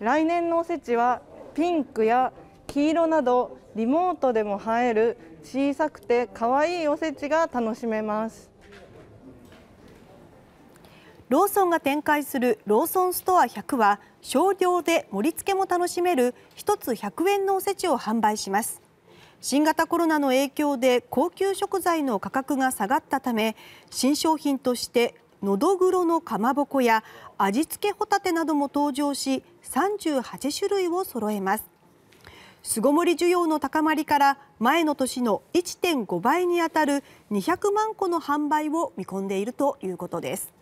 来年のおせちはピンクや黄色などリモートでも映える小さくて可愛いおせちが楽しめますローソンが展開するローソンストア100は少量で盛り付けも楽しめる1つ100円のおせちを販売します新型コロナの影響で高級食材の価格が下がったため新商品としてのどぐろのかまぼこや味付けホタテなども登場し38種類を揃えます巣ごもり需要の高まりから前の年の1.5倍にあたる200万個の販売を見込んでいるということです。